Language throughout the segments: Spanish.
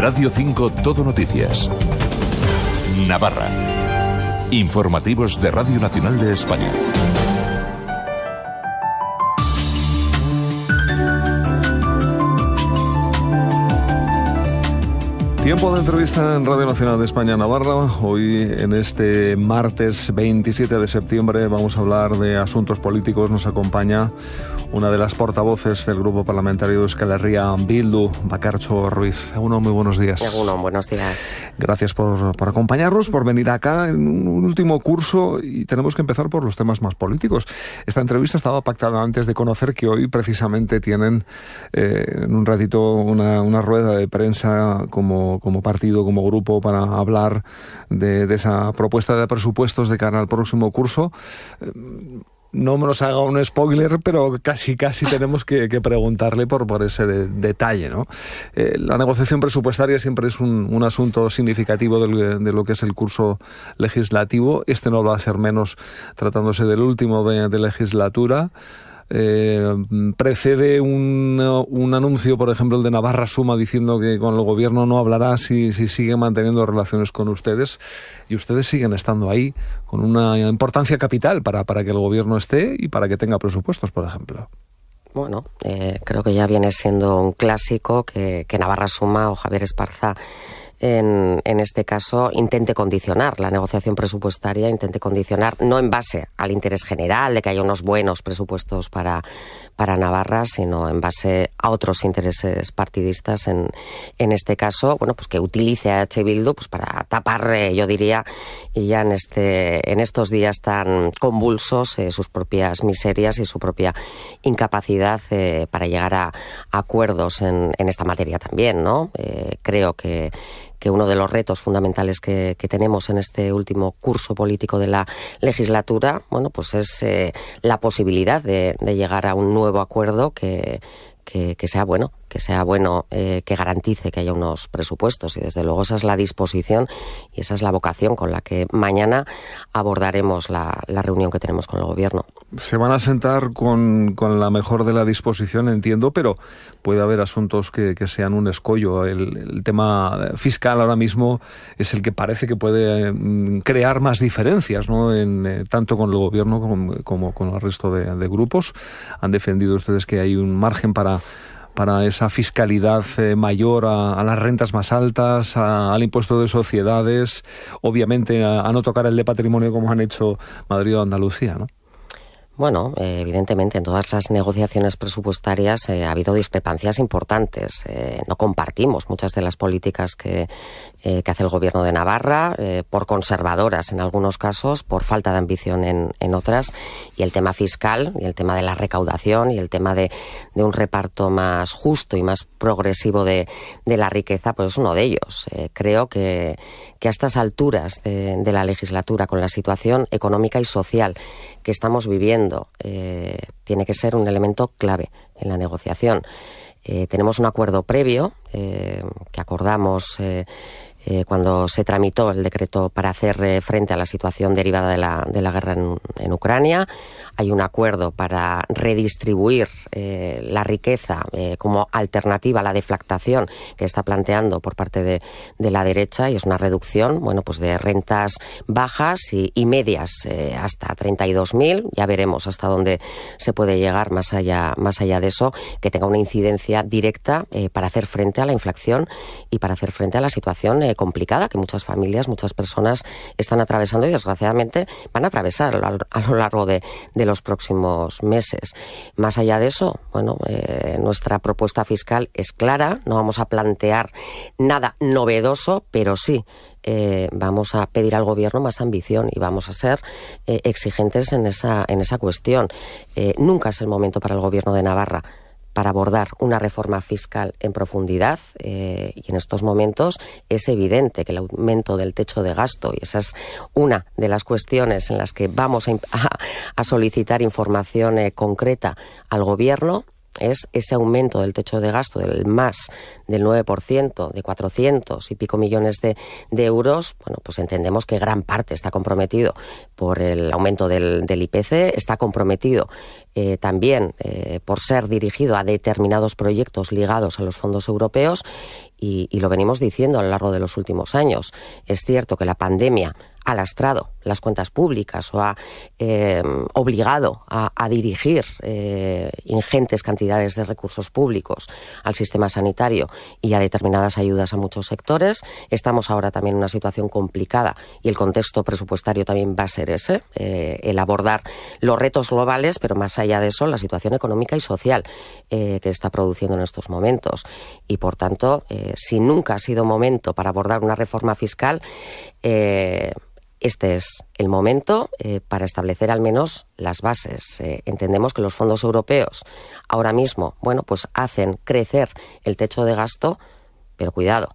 Radio 5 Todo Noticias. Navarra. Informativos de Radio Nacional de España. Tiempo de entrevista en Radio Nacional de España Navarra. Hoy, en este martes 27 de septiembre, vamos a hablar de asuntos políticos. Nos acompaña una de las portavoces del grupo parlamentario de Euskal Bildu, Bacarcho Ruiz. Uno, muy buenos días. Uno, buenos días. Gracias por, acompañarnos, por venir acá en un último curso y tenemos que empezar por los temas más políticos. Esta entrevista estaba pactada antes de conocer que hoy precisamente tienen eh, en un ratito una, rueda de prensa como, como partido, como grupo para hablar de, esa propuesta de presupuestos de cara al próximo curso. Eh, no nos haga un spoiler, pero casi casi tenemos que, preguntarle por, ese detalle. ¿no? Eh, la negociación presupuestaria siempre es un, asunto significativo de lo que es el curso legislativo. Este no va a ser menos tratándose del último de legislatura. Eh, precede un, anuncio, por ejemplo, el de Navarra Suma diciendo que con el gobierno no hablará si, sigue manteniendo relaciones con ustedes y ustedes siguen estando ahí con una importancia capital para, para que el gobierno esté y para que tenga presupuestos, por ejemplo bueno, eh, creo que ya viene siendo un clásico que, que, Navarra Suma o Javier Esparza en, este caso intente condicionar la negociación presupuestaria, intente condicionar no en base al interés general de que haya unos buenos presupuestos para, para Navarra, sino en base a otros intereses partidistas en, en este caso, bueno, pues que utilice a H. Bildu pues para tapar, eh, yo diría, y ya en, este, en estos días tan convulsos eh, sus propias miserias y su propia incapacidad eh, para llegar a, acuerdos en, en, esta materia también, ¿no? creo que que uno de los retos fundamentales que, tenemos en este último curso político de la legislatura, bueno, pues es eh, la posibilidad de, llegar a un nuevo acuerdo que, sea bueno que sea bueno, eh, que garantice que haya unos presupuestos. Y desde luego esa es la disposición y esa es la vocación con la que mañana abordaremos la, la reunión que tenemos con el Gobierno. Se van a sentar con, la mejor de la disposición, entiendo, pero puede haber asuntos que, sean un escollo. El, tema fiscal ahora mismo es el que parece que puede mm, crear más diferencias, ¿no? En, eh, tanto con el Gobierno como, con el resto de grupos. Han defendido ustedes que hay un margen para para esa fiscalidad eh, mayor a, las rentas más altas, al impuesto de sociedades, obviamente a, a, no tocar el de patrimonio como han hecho Madrid o Andalucía, ¿no? Bueno, eh, evidentemente en todas las negociaciones presupuestarias eh, ha habido discrepancias importantes. Eh, no compartimos muchas de las políticas que, hace el Gobierno de Navarra, por conservadoras en algunos casos, por falta de ambición en, otras. Y el tema fiscal, y el tema de la recaudación, y el tema de, un reparto más justo y más progresivo de, la riqueza, pues es uno de ellos. creo que, a estas alturas de la legislatura, con la situación económica y social que estamos viviendo, eh, tiene que ser un elemento clave en la negociación. Eh, tenemos un acuerdo previo eh, que acordamos eh, cuando se tramitó el decreto para hacer eh, frente a la situación derivada de la, de la guerra en, Ucrania. Hay un acuerdo para redistribuir eh, la riqueza como alternativa a la deflactación que está planteando por parte de, la derecha y es una reducción bueno, pues de rentas bajas y, y medias hasta 32.000. Ya veremos hasta dónde se puede llegar más allá, más allá de eso, que tenga una incidencia directa para hacer frente a la inflación y para hacer frente a la situación complicada que muchas familias, muchas personas están atravesando y desgraciadamente van a atravesar a, lo largo de, los próximos meses. Más allá de eso, bueno, eh, nuestra propuesta fiscal es clara, no vamos a plantear nada novedoso, pero sí eh, vamos a pedir al gobierno más ambición y vamos a ser eh, exigentes en esa, en esa cuestión. nunca es el momento para el gobierno de Navarra para abordar una reforma fiscal en profundidad eh, y en estos momentos es evidente que el aumento del techo de gasto, y esa es una de las cuestiones en las que vamos a, solicitar información eh, concreta al Gobierno, es ese aumento del techo de gasto del más del 9%, de 400 y pico millones de, euros, bueno, pues entendemos que gran parte está comprometido por el aumento del, IPC, está comprometido eh, también eh, por ser dirigido a determinados proyectos ligados a los fondos europeos y lo venimos diciendo a lo largo de los últimos años. Es cierto que la pandemia ha lastrado las cuentas públicas o ha eh, obligado a, dirigir eh, ingentes cantidades de recursos públicos al sistema sanitario y a determinadas ayudas a muchos sectores. Estamos ahora también en una situación complicada y el contexto presupuestario también va a ser ese, eh, el abordar los retos globales, pero más allá de eso, la situación económica y social que está produciendo en estos momentos. Y por tanto, si nunca ha sido momento para abordar una reforma fiscal, este es el momento eh, para establecer al menos las bases. Eh, entendemos que los fondos europeos ahora mismo, bueno, pues hacen crecer el techo de gasto, pero cuidado,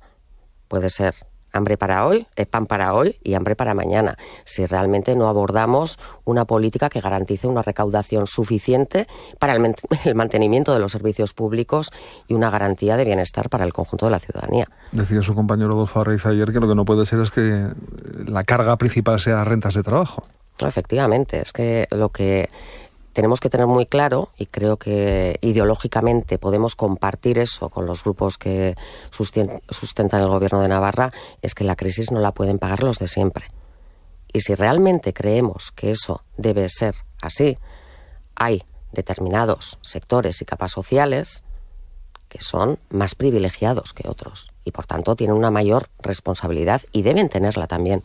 puede ser hambre para hoy, pan para hoy y hambre para mañana, si realmente no abordamos una política que garantice una recaudación suficiente para el, mantenimiento de los servicios públicos y una garantía de bienestar para el conjunto de la ciudadanía. Decía su compañero Adolfo Arreiz ayer que lo que no puede ser es que la carga principal sea rentas de trabajo. Efectivamente, es que lo que tenemos que tener muy claro, y creo que ideológicamente podemos compartir eso con los grupos que sustentan el gobierno de Navarra, es que la crisis no la pueden pagar los de siempre. Y si realmente creemos que eso debe ser así, hay determinados sectores y capas sociales que son más privilegiados que otros y por tanto tienen una mayor responsabilidad y deben tenerla también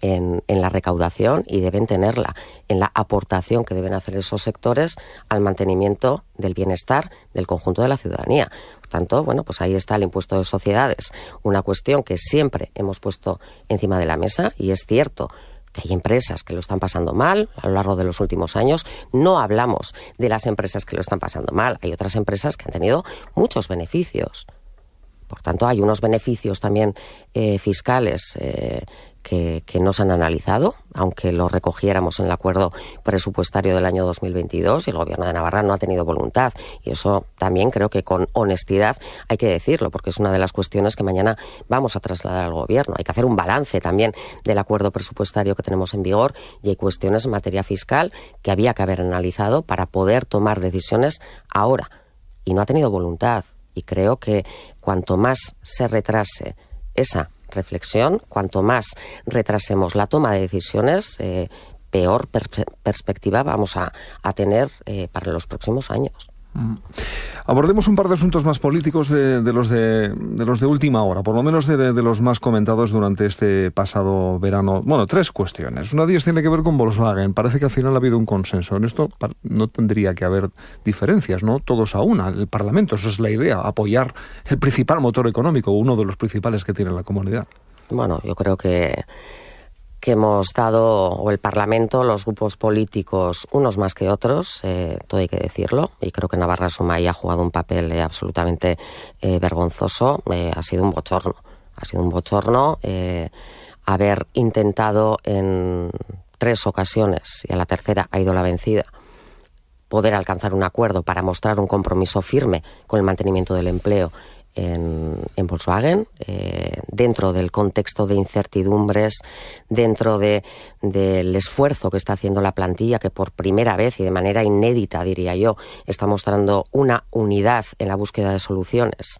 en, la recaudación y deben tenerla en la aportación que deben hacer esos sectores al mantenimiento del bienestar del conjunto de la ciudadanía. Por tanto, bueno, pues ahí está el impuesto de sociedades, una cuestión que siempre hemos puesto encima de la mesa y es cierto que hay empresas que lo están pasando mal a lo largo de los últimos años. No hablamos de las empresas que lo están pasando mal. Hay otras empresas que han tenido muchos beneficios. Por tanto, hay unos beneficios también eh, fiscales eh, que, no se han analizado, aunque lo recogiéramos en el acuerdo presupuestario del año 2022, y el Gobierno de Navarra no ha tenido voluntad. Y eso también creo que con honestidad hay que decirlo, porque es una de las cuestiones que mañana vamos a trasladar al Gobierno. Hay que hacer un balance también del acuerdo presupuestario que tenemos en vigor y hay cuestiones en materia fiscal que había que haber analizado para poder tomar decisiones ahora. Y no ha tenido voluntad. Y creo que cuanto más se retrase esa reflexión. Cuanto más retrasemos la toma de decisiones, eh, peor perspectiva vamos a, tener eh, para los próximos años. Abordemos un par de asuntos más políticos de, los, de, los de última hora, por lo menos de, de, los más comentados durante este pasado verano. Bueno, tres cuestiones. Una de ellas tiene que ver con Volkswagen. Parece que al final ha habido un consenso. En esto no tendría que haber diferencias, ¿no? Todos a una. El Parlamento, esa es la idea, apoyar el principal motor económico, uno de los principales que tiene la comunidad. Bueno, yo creo que que hemos dado, o el Parlamento, los grupos políticos, unos más que otros, eh, todo hay que decirlo, y creo que Navarra Sumay ha jugado un papel eh, absolutamente eh, vergonzoso, ha sido un bochorno, ha sido un bochorno haber intentado en tres ocasiones, y a la tercera ha ido la vencida, poder alcanzar un acuerdo para mostrar un compromiso firme con el mantenimiento del empleo en, Volkswagen, eh, dentro del contexto de incertidumbres, dentro del esfuerzo que está haciendo la plantilla, que por primera vez y de manera inédita, diría yo, está mostrando una unidad en la búsqueda de soluciones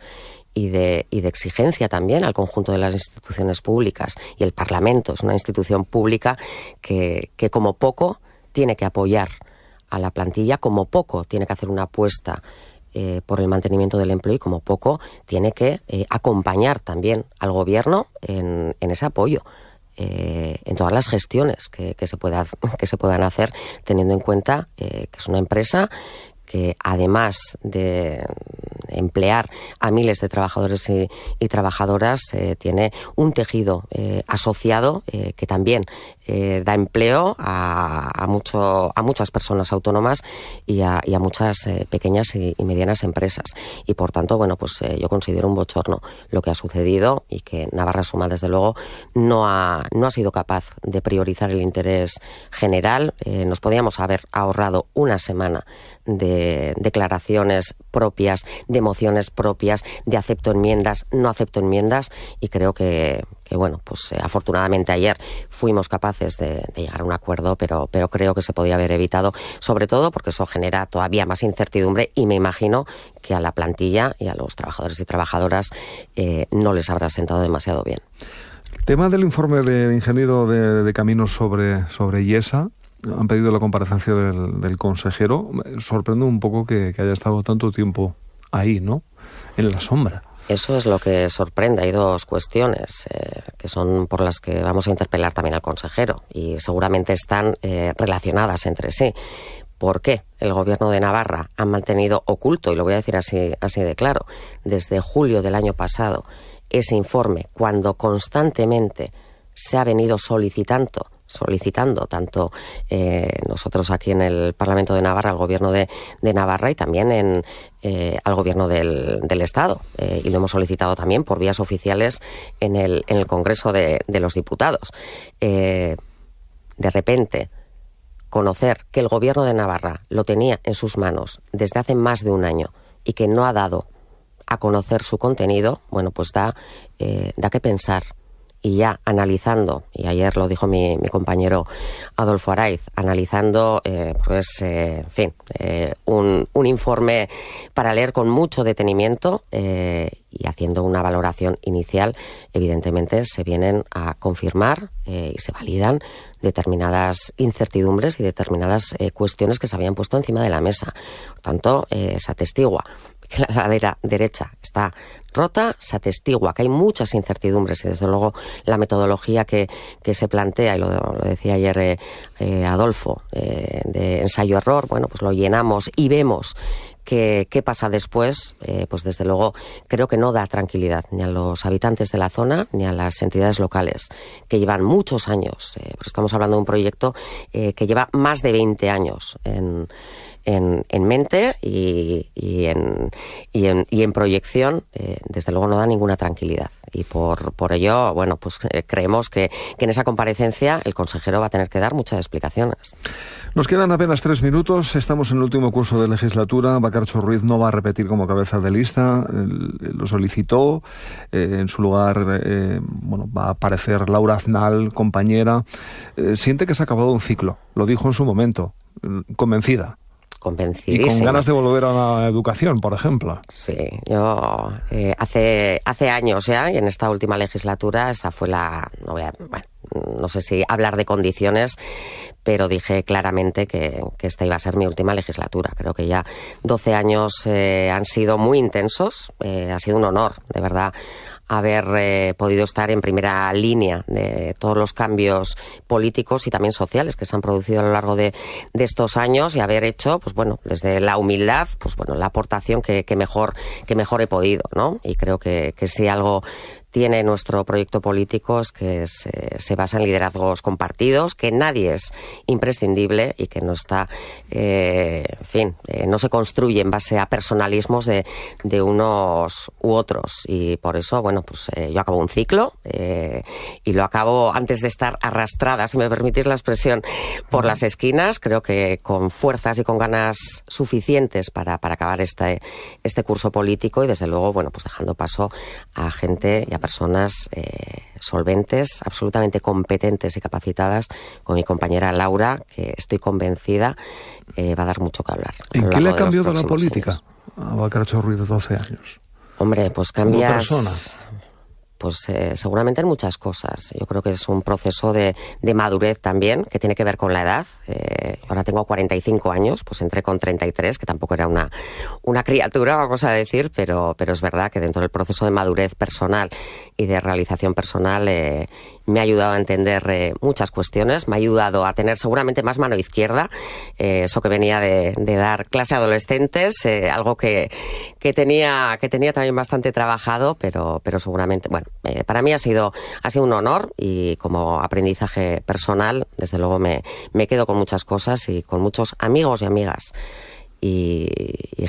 y de, exigencia también al conjunto de las instituciones públicas. Y el Parlamento es una institución pública que como poco tiene que apoyar a la plantilla, como poco tiene que hacer una apuesta eh, por el mantenimiento del empleo y como poco tiene que eh, acompañar también al gobierno en, ese apoyo. Eh, en todas las gestiones que, que, se que se puedan hacer, teniendo en cuenta que es una empresa que además de emplear a miles de trabajadores y, trabajadoras, eh, tiene un tejido eh, asociado eh, que también da empleo a, muchas personas autónomas y a, muchas pequeñas y, medianas empresas. Y por tanto, bueno, pues yo considero un bochorno lo que ha sucedido y que Navarra Suma, desde luego, no ha, no ha sido capaz de priorizar el interés general. nos podíamos haber ahorrado una semana de declaraciones propias, de emociones propias, de acepto enmiendas, no acepto enmiendas y creo que, bueno, pues eh, afortunadamente ayer fuimos capaces de, llegar a un acuerdo, pero, pero creo que se podía haber evitado, sobre todo porque eso genera todavía más incertidumbre y me imagino que a la plantilla y a los trabajadores y trabajadoras eh, no les habrá sentado demasiado bien. tema del informe del ingeniero de, de caminos sobre, sobre IESA, han pedido la comparecencia del, del consejero. Sorprende un poco que, haya estado tanto tiempo ahí, ¿no? En la sombra. Eso es lo que sorprende. Hay dos cuestiones eh, que son por las que vamos a interpelar también al consejero y seguramente están eh, relacionadas entre sí. ¿Por qué el gobierno de Navarra ha mantenido oculto, y lo voy a decir así, así de claro, desde julio del año pasado ese informe cuando constantemente se ha venido solicitando solicitando tanto eh, nosotros aquí en el Parlamento de Navarra, al Gobierno de, Navarra y también en, eh, al Gobierno del, Estado. Eh, y lo hemos solicitado también por vías oficiales en el, Congreso de, los Diputados. de repente, conocer que el Gobierno de Navarra lo tenía en sus manos desde hace más de un año y que no ha dado a conocer su contenido, bueno, pues da, da que pensar y ya analizando, y ayer lo dijo mi, compañero Adolfo Araiz, analizando, eh, pues, eh, en fin, eh, un, un, informe para leer con mucho detenimiento y haciendo una valoración inicial, evidentemente se vienen a confirmar y se validan determinadas incertidumbres y determinadas cuestiones que se habían puesto encima de la mesa. Por tanto, se atestigua que la ladera derecha está rota, se atestigua que hay muchas incertidumbres y desde luego la metodología que, se plantea, y lo, decía ayer eh, eh, Adolfo, eh, de ensayo-error, bueno, pues lo llenamos y vemos que, qué pasa después, pues desde luego creo que no da tranquilidad ni a los habitantes de la zona ni a las entidades locales, que llevan muchos años, estamos hablando de un proyecto que lleva más de 20 años en, en, mente y, en, proyección, eh, desde luego no da ninguna tranquilidad. Y por, ello, bueno, pues eh, creemos que, en esa comparecencia el consejero va a tener que dar muchas explicaciones. Nos quedan apenas tres minutos. Estamos en el último curso de legislatura. Bacarcho Ruiz no va a repetir como cabeza de lista. lo solicitó. Eh, en su lugar, bueno, va a aparecer Laura Aznal, compañera. siente que se ha acabado un ciclo. Lo dijo en su momento, mm, convencida. Y con ganas de volver a la educación, por ejemplo. Sí, yo eh, hace, hace años ya, y en esta última legislatura, esa fue la... No no sé si hablar de condiciones, pero dije claramente que, esta iba a ser mi última legislatura. Creo que ya 12 años eh, han sido muy intensos. Eh, ha sido un honor, de verdad, haber eh, podido estar en primera línea de todos los cambios políticos y también sociales que se han producido a lo largo de, de estos años y haber hecho, pues bueno, desde la humildad, pues bueno, la aportación que, que mejor que mejor he podido, ¿no? Y creo que, que algo tiene nuestro proyecto político es que se, basa en liderazgos compartidos, que nadie es imprescindible y que no está, eh, en fin, eh, no se construye en base a personalismos de, unos u otros. Y por eso, bueno, pues eh, yo acabo un ciclo y lo acabo antes de estar arrastrada, si me permitís la expresión, por las esquinas. Creo que con fuerzas y con ganas suficientes para, acabar este, este curso político y desde luego, bueno, pues dejando paso a gente personas eh, solventes, absolutamente competentes y capacitadas, con mi compañera Laura, que estoy convencida eh, va a dar mucho que hablar. ¿En qué le ha cambiado la política ah, a ruido Ruiz 12 años? Hombre, pues cambia... Pues eh, seguramente en muchas cosas. Yo creo que es un proceso de, madurez también, que tiene que ver con la edad. Eh, ahora tengo 45 años, pues entré con 33, que tampoco era una, una criatura, vamos a decir, pero, pero es verdad que dentro del proceso de madurez personal y de realización personal, eh, me ha ayudado a entender eh, muchas cuestiones, me ha ayudado a tener seguramente más mano izquierda, eh, eso que venía de, dar clase a adolescentes, eh, algo que, tenía, que tenía también bastante trabajado, pero, pero seguramente, bueno, para mí ha sido, ha sido un honor y como aprendizaje personal, desde luego me, me quedo con muchas cosas y con muchos amigos y amigas. y,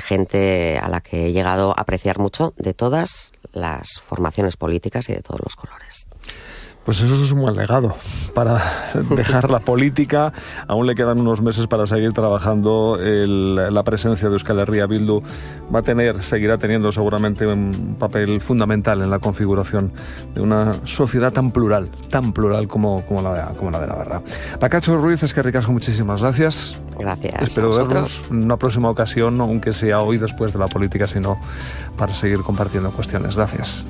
gente a la que he llegado a apreciar mucho de todas las formaciones políticas y de todos los colores. Pues eso es un buen legado para dejar la política. Aún le quedan unos meses para seguir trabajando. la presencia de Euskal Herria Bildu va a tener, seguirá teniendo seguramente un papel fundamental en la configuración de una sociedad tan plural, tan plural como, como, la, de, la de Navarra. Pacacho Ruiz, es que ricasco, muchísimas gracias. Gracias. Espero vernos en una próxima ocasión, aunque sea hoy después de la política, sino para seguir compartiendo cuestiones. Gracias.